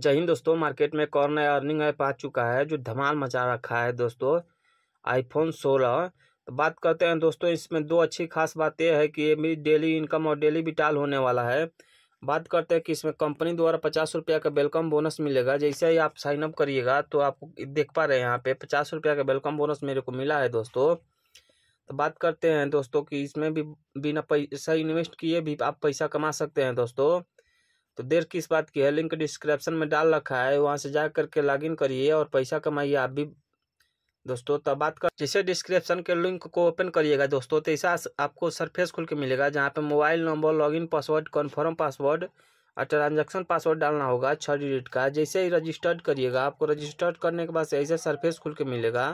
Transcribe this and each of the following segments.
जय हिंद दोस्तों मार्केट में कौन नया अर्निंग ऐप आ चुका है जो धमाल मचा रखा है दोस्तों आईफोन सोलह तो बात करते हैं दोस्तों इसमें दो अच्छी खास बात यह है कि ये मेरी डेली इनकम और डेली बिटाल होने वाला है बात करते हैं कि इसमें कंपनी द्वारा पचास रुपया का वेलकम बोनस मिलेगा जैसे ही आप साइनअप करिएगा तो आप देख पा रहे हैं यहाँ पे पचास रुपया का वेलकम बोनस मेरे को मिला है दोस्तों तो बात करते हैं दोस्तों कि इसमें भी बिना पैसा इन्वेस्ट किए भी आप पैसा कमा सकते हैं दोस्तों तो देर किस बात की है लिंक डिस्क्रिप्शन में डाल रखा है वहाँ से जा करके लॉगिन करिए और पैसा कमाइए आप भी दोस्तों तब बात कर जैसे डिस्क्रिप्शन के लिंक को ओपन करिएगा दोस्तों तो ऐसा आपको सरफेस खुल के मिलेगा जहाँ पे mobile number login password confirm password और ट्रांजेक्शन पासवर्ड डालना होगा छः डिजिट का जैसे ही रजिस्टर्ड करिएगा आपको रजिस्टर्ड करने के बाद ऐसे सरफेस खुल के मिलेगा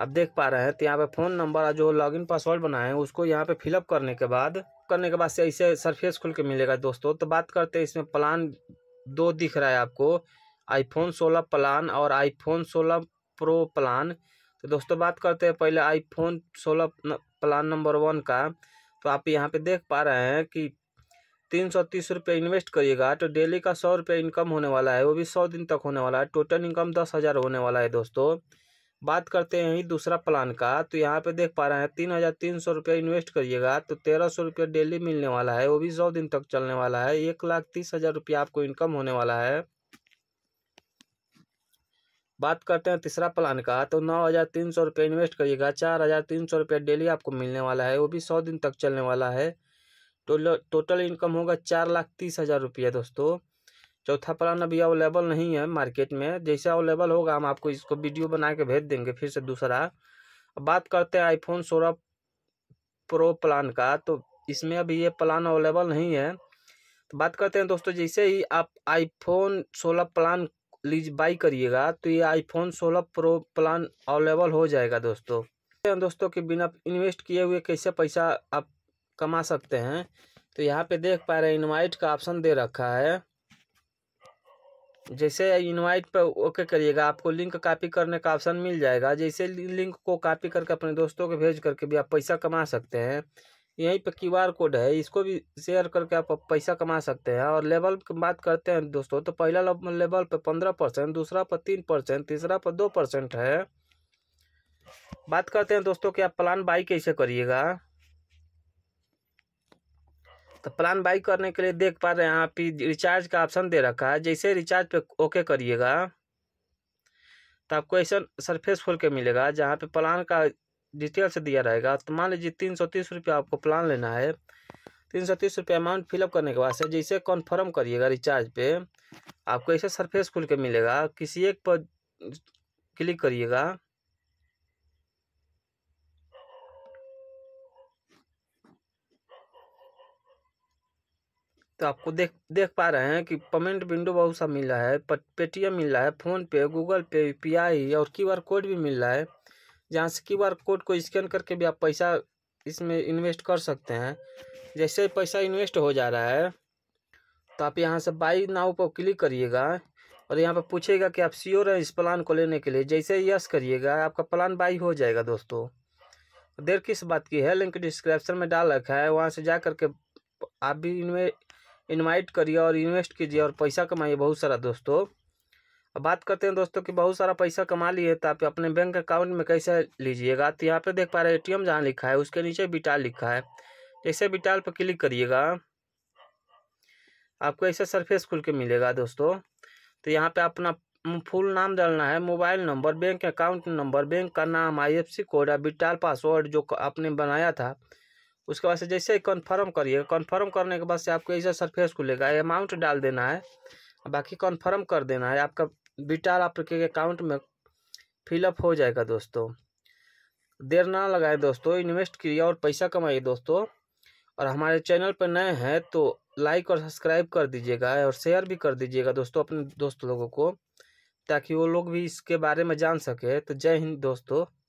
आप देख पा रहे हैं तो यहाँ पर फ़ोन नंबर और जो लॉगिन पासवर्ड बनाए हैं उसको यहाँ पर फिलअप करने के बाद करने के बाद से ऐसे सरफेस खुल के मिलेगा दोस्तों तो बात करते हैं इसमें प्लान दो दिख रहा है आपको आईफोन 16 प्लान और आईफोन 16 प्रो प्लान तो दोस्तों बात करते हैं पहले आईफोन 16 प्लान नंबर वन का तो आप यहाँ पे देख पा रहे हैं कि तीन सौ तीस रुपये इन्वेस्ट करिएगा तो डेली का सौ रुपये इनकम होने वाला है वो भी सौ दिन तक होने वाला है टोटल इनकम दस हज़ार होने वाला है दोस्तों बात करते हैं ही दूसरा प्लान का तो यहाँ पे देख पा रहे हैं तीन हज़ार तीन सौ रुपया इन्वेस्ट करिएगा तो तेरह सौ रुपया डेली मिलने वाला है वो भी सौ दिन तक चलने वाला है एक लाख तीस हज़ार रुपया आपको इनकम होने वाला है बात करते हैं तीसरा प्लान का तो नौ हज़ार तीन सौ रुपया इन्वेस्ट करिएगा चार हज़ार तीन सौ रुपया डेली आपको मिलने वाला है वो भी सौ दिन तक चलने वाला है तो टोटल इनकम होगा चार लाख तीस हज़ार रुपया दोस्तों चौथा प्लान अभी अवेलेबल नहीं है मार्केट में जैसे अवेलेबल होगा हम आपको इसको वीडियो बना के भेज देंगे फिर से दूसरा अब बात करते हैं आईफोन सोलह प्रो प्लान का तो इसमें अभी ये प्लान अवेलेबल नहीं है तो बात करते हैं दोस्तों जैसे ही आप आईफोन सोलह प्लान लीज बाई करिएगा तो ये आईफोन सोलह प्रो प्लान अवेलेबल हो जाएगा दोस्तों दोस्तों के बिना इन्वेस्ट किए हुए कैसे पैसा आप कमा सकते हैं तो यहाँ पे देख पा रहे हैं इन्वाइट का ऑप्शन दे रखा है जैसे इनवाइट पर ओके करिएगा आपको लिंक कॉपी करने का ऑप्शन मिल जाएगा जैसे लिंक को कॉपी करके अपने दोस्तों को भेज करके भी आप पैसा कमा सकते हैं यहीं पर क्यू आर कोड है इसको भी शेयर करके आप पैसा कमा सकते हैं और लेवल की बात करते हैं दोस्तों तो पहला लेवल पर पंद्रह परसेंट दूसरा पर तीन परसेंट तीसरा पर दो परसेंट है बात करते हैं दोस्तों कि आप प्लान बाई कैसे करिएगा तो प्लान बाई करने के लिए देख पा रहे हैं यहाँ पे रिचार्ज का ऑप्शन दे रखा है जैसे रिचार्ज पे ओके करिएगा तो आपको ऐसा सरफेस खोल के मिलेगा जहाँ पे प्लान का डिटेल से दिया रहेगा तो मान लीजिए तीन सौ तीस रुपया आपको प्लान लेना है तीन सौ तीस रुपया अमाउंट फिलअप करने के बाद से जैसे कन्फर्म करिएगा रिचार्ज पे आपको ऐसे सरफेस खुल के मिलेगा किसी एक पर क्लिक करिएगा तो आपको देख देख पा रहे हैं कि पेमेंट विंडो बहुत सा मिला है पेटीएम मिल रहा है PhonePe Google pay U P I और क्यू आर कोड भी मिल रहा है जहाँ से क्यू आर कोड को स्कैन करके भी आप पैसा इसमें इन्वेस्ट कर सकते हैं जैसे पैसा इन्वेस्ट हो जा रहा है तो आप यहाँ से बाई नाव पर क्लिक करिएगा और यहाँ पर पूछेगा कि आप श्योर हैं इस प्लान को लेने के लिए जैसे यस करिएगा आपका प्लान बाई हो जाएगा दोस्तों देर किस बात की है लिंक डिस्क्रिप्शन में डाल रखा है वहाँ से जा करके आप भी इन्वे इन्वाइट करिए और इन्वेस्ट कीजिए और पैसा कमाइए बहुत सारा दोस्तों अब बात करते हैं दोस्तों कि बहुत सारा पैसा कमा लिए तो आप अपने बैंक अकाउंट में कैसे लीजिएगा तो यहाँ पे देख पा रहे हैं एटीएम जहाँ लिखा है उसके नीचे बिटाल लिखा है जैसे बिटाल पर क्लिक करिएगा आपको ऐसे सरफेस खुल के मिलेगा दोस्तों तो यहाँ पे अपना फुल नाम डालना है mobile number bank account number bank का नाम आई कोड या बिटाल पासवर्ड जो आपने बनाया था उसके बाद से जैसे ही कन्फर्म करिएगा कन्फर्म करने के बाद से आपको ऐसा सरफेस खुलेगा अमाउंट डाल देना है बाकी कन्फर्म कर देना है आपका बिटार आपके अकाउंट में फिलअप हो जाएगा दोस्तों देर ना लगाए दोस्तों इन्वेस्ट करिए और पैसा कमाइए दोस्तों और हमारे चैनल पर नए हैं तो लाइक और सब्सक्राइब कर दीजिएगा और शेयर भी कर दीजिएगा दोस्तों अपने दोस्त लोगों को ताकि वो लोग भी इसके बारे में जान सके तो जय हिंद दोस्तों